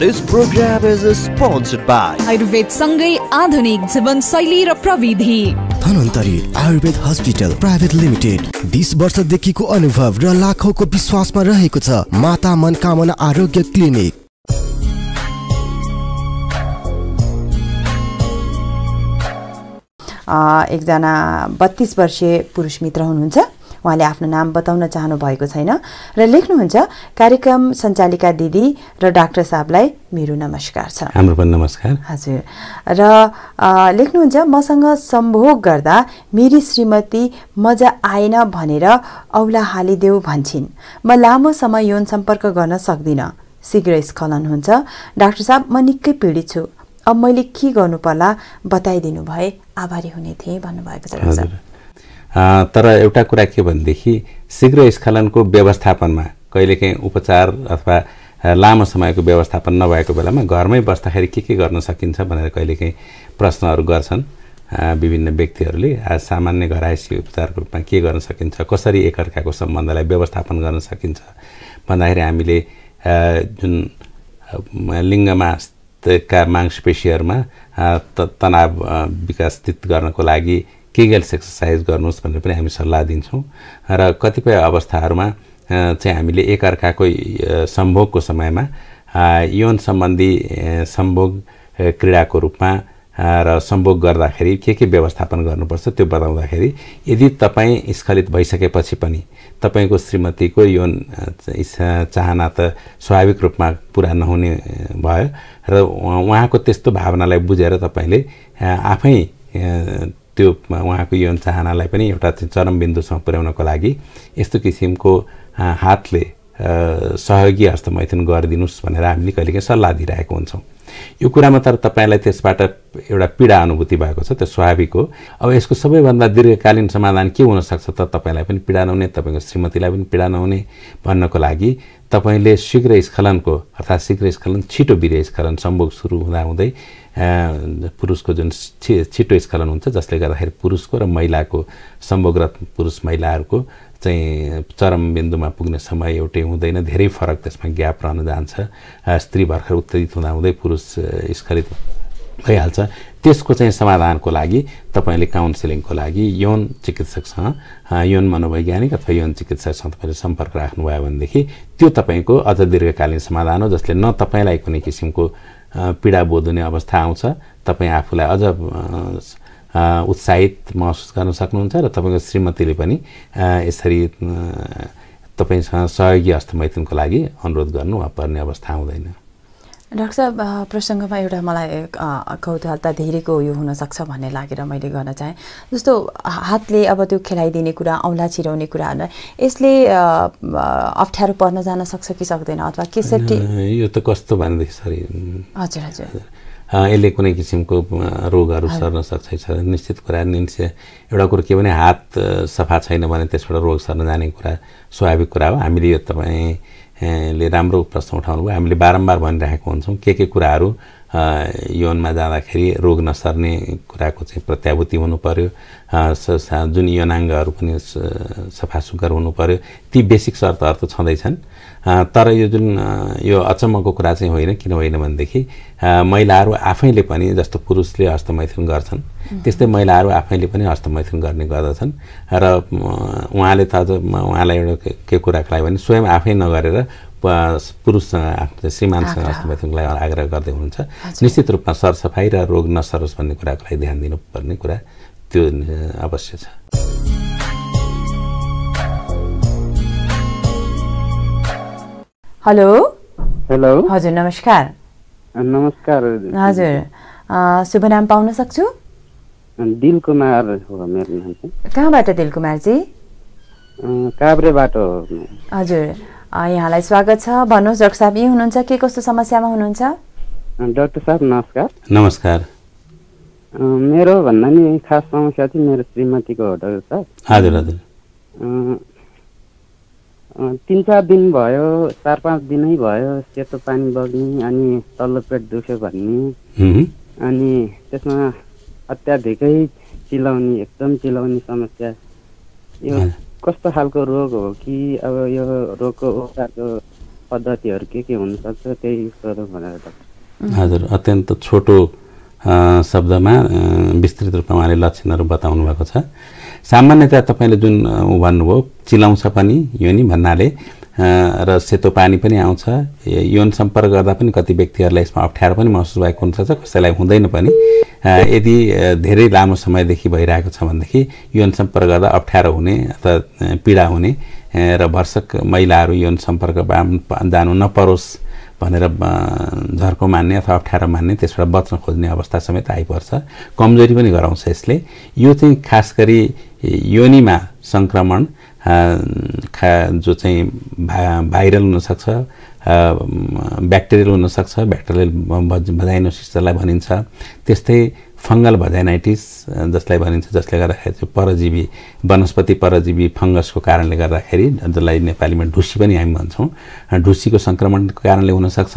This program is sponsored by Ayurveda सँगै आधुनिक जीवन शैली र प्रविधि Dhanantari Ayurveda hospital private limited बिस वर्षदेखिको अनुभव र लाखौंको विश्वासमा रहेको छ माता मनकामना आरोग्य क्लिनिक एकजना बत्तिस वर्षीय पुरुष मित्र हुनुहुन्छ उहाँले आफ्नो नाम बताउन चाहनु भएको छैन र लेख्नुहुन्छ कार्यक्रम सञ्चालिका दिदी र डाक्टर साहबलाई मेरो नमस्कार छ हाम्रो पनि नमस्कार हजुर र लेख्नुहुन्छ मसँग सम्भोग गर्दा मेरी श्रीमती मजा आएन भनेर औला हालिदेऊ भन्छन् म लामो समय यौन सम्पर्क गर्न सक्दिनँ शीघ्र स्खलन हुन्छ डाक्टर साहब म निकै पीडित छु अब मैले के गर्नु पर्ला बताइदिनु भए आभारी हुने थिएँ भन्नुभएको छ तर एउटा कुरा के भनेदेखि शीघ्र स्खलनको व्यवस्थापनमा कहिलेकाहीँ उपचार अथवा लामो समयको व्यवस्थापन नभएको बेलामा घरमै बस्दाखेरि के के गर्न सकिन्छ भनेर कहिलेकाहीँ प्रश्नहरू गर्छन् विभिन्न व्यक्तिहरूले आज सामान्य आइसी उपचारको रूपमा के गर्न सकिन्छ कसरी एकअर्काको सम्बन्धलाई व्यवस्थापन गर्न सकिन्छ भन्दाखेरि हामीले जुन का मांसपेशीहरूमा त तनाव विकसित गर्नको लागि केगल्स एक्सर्साइज गर्नुहोस् भनेर पनि हामी सल्लाह दिन्छौँ र कतिपय अवस्थाहरूमा चाहिँ हामीले एकअर्काको सम्भोगको समयमा यौन सम्बन्धी सम्भोग क्रीडाको रूपमा र सम्भोग गर्दाखेरि के के व्यवस्थापन गर्नुपर्छ त्यो बताउँदाखेरि यदि तपाईँ स्खलित भइसकेपछि पनि तपाईँको श्रीमतीको यौन चाहना त स्वाभाविक रूपमा पुरा नहुने भयो र उहाँको त्यस्तो भावनालाई बुझेर तपाईँले आफै त्यो उहाँको यो चाहनालाई पनि एउटा चरम बिन्दुसम्म पुर्याउनको लागि यस्तो किसिमको हातले सहयोगी हस्तमैथुन गरिदिनुहोस् भनेर हामीले कहिलेकाहीँ सल्लाह दिइरहेको हुन्छौँ यो कुरामा तर तपाईँलाई त्यसबाट एउटा पीडा अनुभूति भएको छ त्यो स्वाभाविक हो अब यसको सबैभन्दा दीर्घकालीन समाधान के हुनसक्छ त तपाईँलाई पनि पीडा नहुने तपाईँको श्रीमतीलाई पनि पीडा नहुने भन्नको लागि तपाईँले शीघ्र स्खलनको अर्थात् शीघ्र स्खलन छिटो वीर्य स्खलन सम्भोग सुरु हुँदाहुँदै पुरुषको जुन छि छिटो स्खलन हुन्छ जसले गर्दाखेरि पुरुषको र महिलाको सम्भोगरत पुरुष महिलाहरूको चाहिँ चरम बिन्दुमा पुग्ने समय एउटै हुँदैन धेरै फरक त्यसमा ग्याप रहन जान्छ स्त्री भर्खर उत्तेजित हुँदाहुँदै पुरुष स्खलित भइहाल्छ त्यसको चाहिँ समाधानको लागि तपाईँले काउन्सिलिङको लागि यौन चिकित्सकसँग यौन मनोवैज्ञानिक अथवा यौन चिकित्सकसँग तपाईँले सम्पर्क राख्नुभयो भनेदेखि त्यो तपाईँको अझ दीर्घकालीन समाधान हो जसले न तपाईँलाई कुनै किसिमको पीडा बोध हुने अवस्था आउँछ तपाईँ आफूलाई अझ उत्साहित महसुस गर्न सक्नुहुन्छ र तपाईँको श्रीमतीले पनि यसरी तपाईँसँग सहयोगी हस्तमैथुनको लागि अनुरोध गर्नु वा पर्ने अवस्था आउँदैन डाक्टर साहब प्रसङ्गमा एउटा मलाई कौतूहलता धेरैको यो हुनसक्छ भन्ने लागेर मैले गर्न चाहेँ जस्तो हातले अब त्यो खेलाइदिने कुरा औँला छिराउने कुराहरूलाई यसले अप्ठ्यारो पर्न जान सक्छ कि सक्दैन अथवा के सेफ्टी यो त कस्तो भनेदेखि सरी हजुर हजुर यसले कुनै किसिमको रोगहरू सर्न सक्छ निश्चित कुरा निश्चित एउटा कुरो के भने हात सफा छैन भने त्यसबाट रोग सर्न जाने कुरा स्वाभाविक कुरा हो हामीले यो तपाईँ ले राम्रो प्रश्न उठाउनुभयो हामीले बारम्बार भनिरहेको हुन्छौँ के के कुराहरू यौनमा जाँदाखेरि रोग नसर्ने कुराको चाहिँ प्रत्याभूति हुनु पऱ्यो जुन यौनाङ्गहरू पनि सफा सुग्घर हुनु पऱ्यो ती बेसिक शर्तहरू त छँदैछन् तर यो जुन यो अचम्मको कुरा चाहिँ होइन किन होइन भनेदेखि महिलाहरू आफैले पनि जस्तो पुरुषले हस्तमैथुन गर्छन् त्यस्तै महिलाहरू आफैले पनि हस्तमैथुन गर्ने गर्दछन् र उहाँले त अझ उहाँलाई एउटा के कुराको लागि भने स्वयं आफै नगरेर पुरुषसँग आफ्नो श्रीमानसँग अस्तिलाई आग्रह गर्दै हुनुहुन्छ निश्चित रूपमा सरसफाइ र रोग नसरोस् भन्ने कुराको लागि ध्यान दिनुपर्ने कुरा त्यो अवश्य छ हेलो हेलो हजुर नमस्कार नमस्कार हजुर शुभ नाम पाउन सक्छु दिल कुमार हो मेरो नाम कहाँबाट दिल कुमारजी काभ्रेबाट हो हजुर यहाँलाई स्वागत छ भन्नुहोस् डाक्टर साहब यहीँ हुनुहुन्छ के कस्तो समस्यामा हुनुहुन्छ डाक्टर साहब नमस्कार नमस्कार मेरो भन्दा नि खास समस्या चाहिँ मेरो श्रीमतीको होटल डाक्टर हजुर हजुर तिन चार दिन भयो चार पाँच दिनै भयो सेतो पानी बग्ने अनि तल्लो पेट दुख्यो भन्ने अनि त्यसमा अत्याधिकै चिलाउने एकदम चिलाउने समस्या कस्तो खालको रोग हो कि अब यो रोगको उपचारको पद्धतिहरू के के हुनसक्छ त्यही सोधौँ भनेर हजुर अत्यन्त छोटो शब्दमा विस्तृत रूपमा उहाँले लक्षणहरू बताउनु भएको छ सामान्यतया तपाईँले जुन भन्नुभयो चिलाउँछ पनि यो नि भन्नाले र सेतो पानी पनि आउँछ यौन सम्पर्क गर्दा पनि कति व्यक्तिहरूलाई यसमा अप्ठ्यारो पनि महसुस भएको हुनसक्छ कसैलाई हुँदैन पनि यदि धेरै लामो समयदेखि भइरहेको छ भनेदेखि यौन सम्पर्क गर्दा अप्ठ्यारो हुने अथवा पीडा हुने र भर्सक महिलाहरू यौन सम्पर्क जानु नपरोस् भनेर झर्को मान्ने अथवा अप्ठ्यारो मान्ने त्यसबाट बच्न खोज्ने अवस्था समेत आइपर्छ कमजोरी पनि गराउँछ यसले यो चाहिँ खास गरी योनिमा सङ्क्रमण खा जो चाहिँ भा भाइरल हुनसक्छ ब्याक्टेरियल हुनसक्छ ब्याक्टेरियल भजाइनोसिस भनिन्छ त्यस्तै फङ्गल भजाइनाइटिस जसलाई भनिन्छ जसले गर्दाखेरि चाहिँ परजीवी वनस्पति परजीवी फङ्गसको कारणले गर्दाखेरि जसलाई नेपालीमा ढुसी पनि हामी भन्छौँ ढुसीको सङ्क्रमणको कारणले हुनसक्छ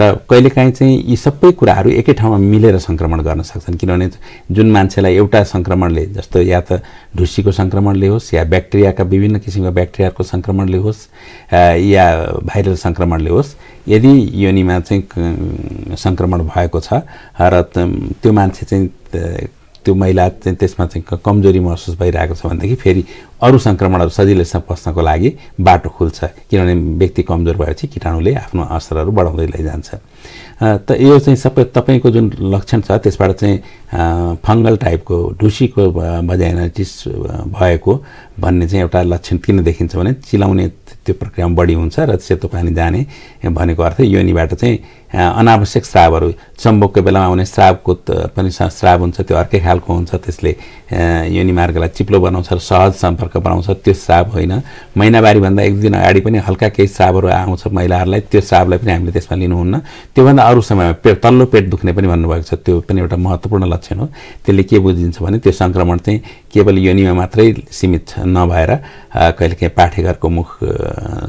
र कहिलेकाहीँ चाहिँ यी सबै कुराहरू एकै ठाउँमा मिलेर सङ्क्रमण गर्न सक्छन् किनभने जुन मान्छेलाई एउटा सङ्क्रमणले जस्तो या त ढुसीको सङ्क्रमणले होस् या ब्याक्टेरियाका विभिन्न किसिमका ब्याक्टेरियाको सङ्क्रमणले होस् या भाइरल सङ्क्रमणले होस् यदि योनिमा चाहिँ सङ्क्रमण भएको छ र त्यो मान्छे चाहिँ त्यो महिला चाहिँ त्यसमा चाहिँ कमजोरी महसुस भइरहेको छ भनेदेखि फेरि अरू सङ्क्रमणहरू सजिलैसँग पस्नको लागि बाटो खुल्छ किनभने व्यक्ति कमजोर भएपछि किटाणुले आफ्नो असरहरू बढाउँदै लैजान्छ त यो चाहिँ सबै तपाईँको जुन लक्षण छ त्यसबाट चाहिँ फङ्गल टाइपको ढुसीको भजाइनाइटिस भएको भन्ने चाहिँ एउटा लक्षण किन देखिन्छ भने चिलाउने त्यो प्रक्रियामा बढी हुन्छ र सेतो पानी जाने भनेको अर्थ योनिबाट चाहिँ अनावश्यक स्रावहरू चम्बकको बेलामा आउने स्रावको पनि स्राव हुन्छ त्यो अर्कै खालको हुन्छ त्यसले योनि मार्गलाई चिप्लो बनाउँछ र सहज सम्पर्क बनाउँछ त्यो स्राव होइन महिनावारीभन्दा एक दिन अगाडि पनि हल्का केही स्रावहरू आउँछ महिलाहरूलाई त्यो स्रावलाई पनि हामीले त्यसमा लिनुहुन्न त्योभन्दा अरू समयमा पेट तल्लो पेट दुख्ने पनि भन्नुभएको छ त्यो पनि एउटा महत्त्वपूर्ण लक्षण हो त्यसले के बुझिन्छ भने त्यो सङ्क्रमण चाहिँ केवल योनिमा मात्रै सीमित नभएर कहिलेकाहीँ पाठेघरको मुख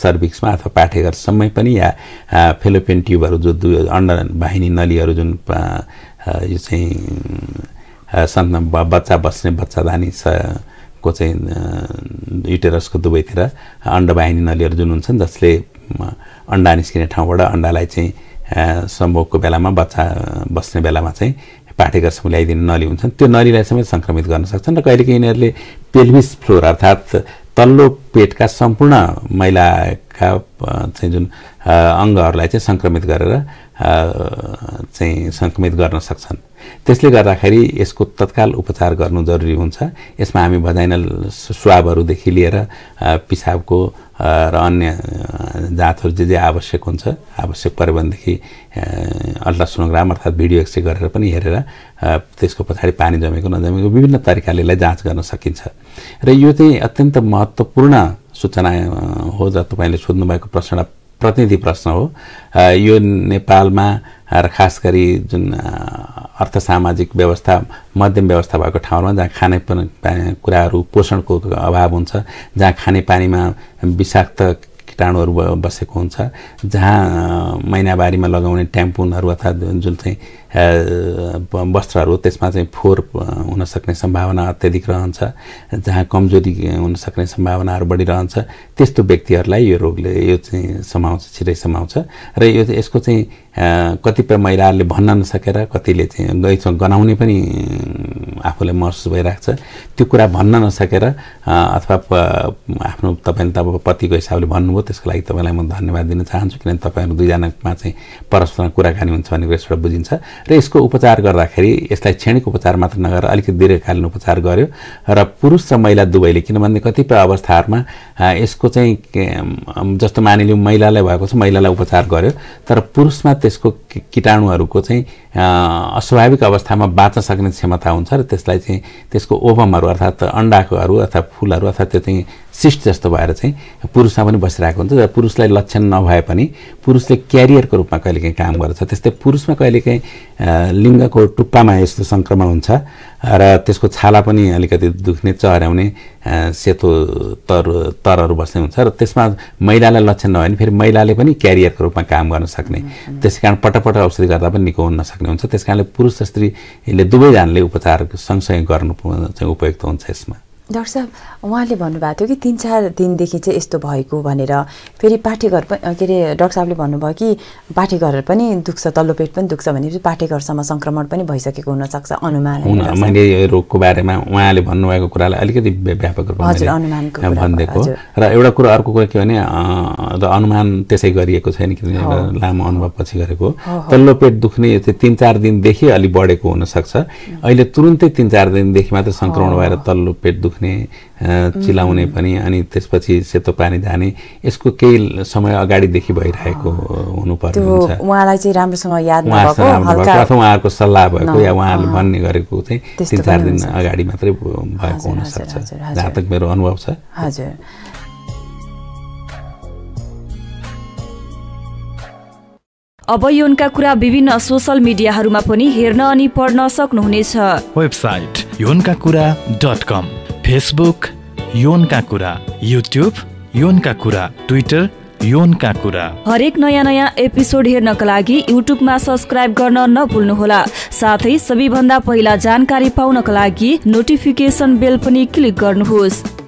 सर्भिक्समा अथवा पाठेघरसम्मै पनि या फेलोपियन ट्युबहरू जो दुई बाहिनी नलीहरू जुन यो चाहिँ सन्त बच्चा बस्ने बच्चादानी स को चाहिँ युटेरसको दुवैतिर बाहिनी नलीहरू जुन हुन्छन् जसले अन्डा निस्किने ठाउँबाट अन्डालाई चाहिँ सम्भोगको बेलामा बच्चा बस्ने बेलामा चाहिँ पाठेघरसम्म ल्याइदिने नली हुन्छन् त्यो नलीलाई समेत सङ्क्रमित गर्न सक्छन् र कहिलेकाहीँ यिनीहरूले पेल्भिस फ्लोर अर्थात् तल्लो पेटका सम्पूर्ण मैलाका चाहिँ जुन अङ्गहरूलाई चाहिँ सङ्क्रमित गरेर चाहिँ सङ्क्रमित गर्न सक्छन् त्यसले गर्दाखेरि यसको तत्काल उपचार गर्नु जरुरी हुन्छ यसमा हामी भजाइनल स्वाबहरूदेखि लिएर पिसाबको र अन्य जाँचहरू जे जे आवश्यक हुन्छ आवश्यक पऱ्यो भनेदेखि अल्ट्रासोनोग्राम अर्थात् भिडियो एक्सरे गरेर पनि हेरेर त्यसको पछाडि पानी जमेको नजमेको विभिन्न तरिकाले यसलाई जाँच गर्न सकिन्छ र यो चाहिँ अत्यन्त महत्त्वपूर्ण सूचना हो र तपाईँले सोध्नुभएको प्रश्न प्रतिनिधि प्रश्न हो यो नेपालमा र खास गरी जुन अर्थसामाजिक व्यवस्था मध्यम व्यवस्था भएको ठाउँमा जहाँ खाने कुराहरू पोषणको अभाव हुन्छ जहाँ खानेपानीमा विषाक्त किटाणुहरू बसेको हुन्छ जहाँ महिनावारीमा लगाउने ट्याम्पुनहरू अथवा जुन चाहिँ वस्त्रहरू त्यसमा चाहिँ फोहोर हुनसक्ने सम्भावना अत्यधिक रहन्छ जहाँ कमजोरी हुनसक्ने सम्भावनाहरू बढी रहन्छ त्यस्तो व्यक्तिहरूलाई यो रोगले यो चाहिँ समाउँछ छिटै समाउँछ र यो यसको चाहिँ कतिपय महिलाहरूले भन्न नसकेर कतिले चाहिँ गै गनाउने पनि आफूलाई महसुस भइरहेको छ त्यो कुरा भन्न नसकेर अथवा आफ्नो तपाईँले त पतिको हिसाबले भन्नुभयो त्यसको लागि तपाईँलाई म धन्यवाद दिन चाहन्छु किनभने तपाईँहरू दुईजनामा चाहिँ परस्परमा कुराकानी हुन्छ भन्ने कुरा यसबाट बुझिन्छ र यसको उपचार गर्दाखेरि यसलाई क्षणिक उपचार मात्र नगरेर अलिकति दीर्घकालीन उपचार गर्यो र पुरुष र महिला दुवैले किनभने कतिपय अवस्थाहरूमा यसको चाहिँ जस्तो मानिलिउँ महिलालाई भएको छ महिलालाई उपचार गर्यो तर पुरुषमा त्यसको किटाणुहरूको चाहिँ अस्वाभाविक अवस्थामा बाँच्न सक्ने क्षमता हुन्छ र त्यसलाई चाहिँ त्यसको ओभमहरू अर्थात् अन्डाकोहरू अर्थात् फुलहरू अर्थात् त्यो चाहिँ सिस्ट जस्तो भएर चाहिँ पुरुषमा पनि बसिरहेको हुन्छ पुरुषलाई लक्षण नभए पनि पुरुषले क्यारियरको रूपमा कहिलेकाहीँ काम गर्छ त्यस्तै पुरुषमा कहिलेकाहीँ लिङ्गको टुप्पामा यस्तो सङ्क्रमण हुन्छ र त्यसको छाला पनि अलिकति दुख्ने चहर्याउने सेतो तर तरहरू बस्ने हुन्छ र त्यसमा महिलालाई लक्षण नभए पनि फेरि महिलाले पनि क्यारियरको रूपमा काम गर्न सक्ने त्यस कारण पटपट औषधि गर्दा पनि निको हुन नसक्ने हुन्छ त्यस कारणले पुरुष स्त्रीले दुवैजनाले उपचार सँगसँगै गर्नु चाहिँ उपयुक्त हुन्छ यसमा डाक्टर साहब उहाँले भन्नुभएको थियो कि तिन चार दिनदेखि चाहिँ यस्तो भएको भनेर फेरि पाठेघर पनि के अरे डाक्टर साहबले भन्नुभयो कि पाठेघर पनि दुख्छ तल्लो पेट पनि दुख्छ भनेपछि पाठेघरसम्म सङ्क्रमण पनि भइसकेको हुनसक्छ अनुमान मैले रोगको बारेमा उहाँले भन्नुभएको कुरालाई अलिकति व्यापक रूपमा भनिदिएको र एउटा कुरा अर्को कुरा के भने अनुमान त्यसै गरिएको छैन किनभने लामो अनुभव पछि गरेको तल्लो पेट दुख्ने तिन चार दिनदेखि अलिक बढेको हुनसक्छ अहिले तुरुन्तै तिन चार दिनदेखि मात्र सङ्क्रमण भएर तल्लो पेट दुख्ने राख्ने चिलाउने पनि अनि त्यसपछि सेतो पानी जाने यसको केही समय अगाडिदेखि भइरहेको हुनुपर्ने उहाँलाई चाहिँ राम्रोसँग याद अथवा उहाँहरूको सल्लाह भएको या उहाँहरूले भन्ने गरेको चाहिँ तिन चार दिन अगाडि मात्रै भएको हुनसक्छ जहाँ तक मेरो अनुभव छ हजुर अब यौनका कुरा विभिन्न सोसल मिडियाहरूमा पनि हेर्न अनि पढ्न सक्नुहुनेछ वेबसाइट यौनका कुरा डट कम फेसबुक योनका कुरा युट्युब योनका कुरा ट्विटर योनका कुरा हरेक नयाँ नयाँ एपिसोड हेर्नका लागि युट्युबमा सब्सक्राइब गर्न नभुल्नुहोला साथै सबैभन्दा पहिला जानकारी पाउनका लागि नोटिफिकेसन बेल पनि क्लिक गर्नुहोस्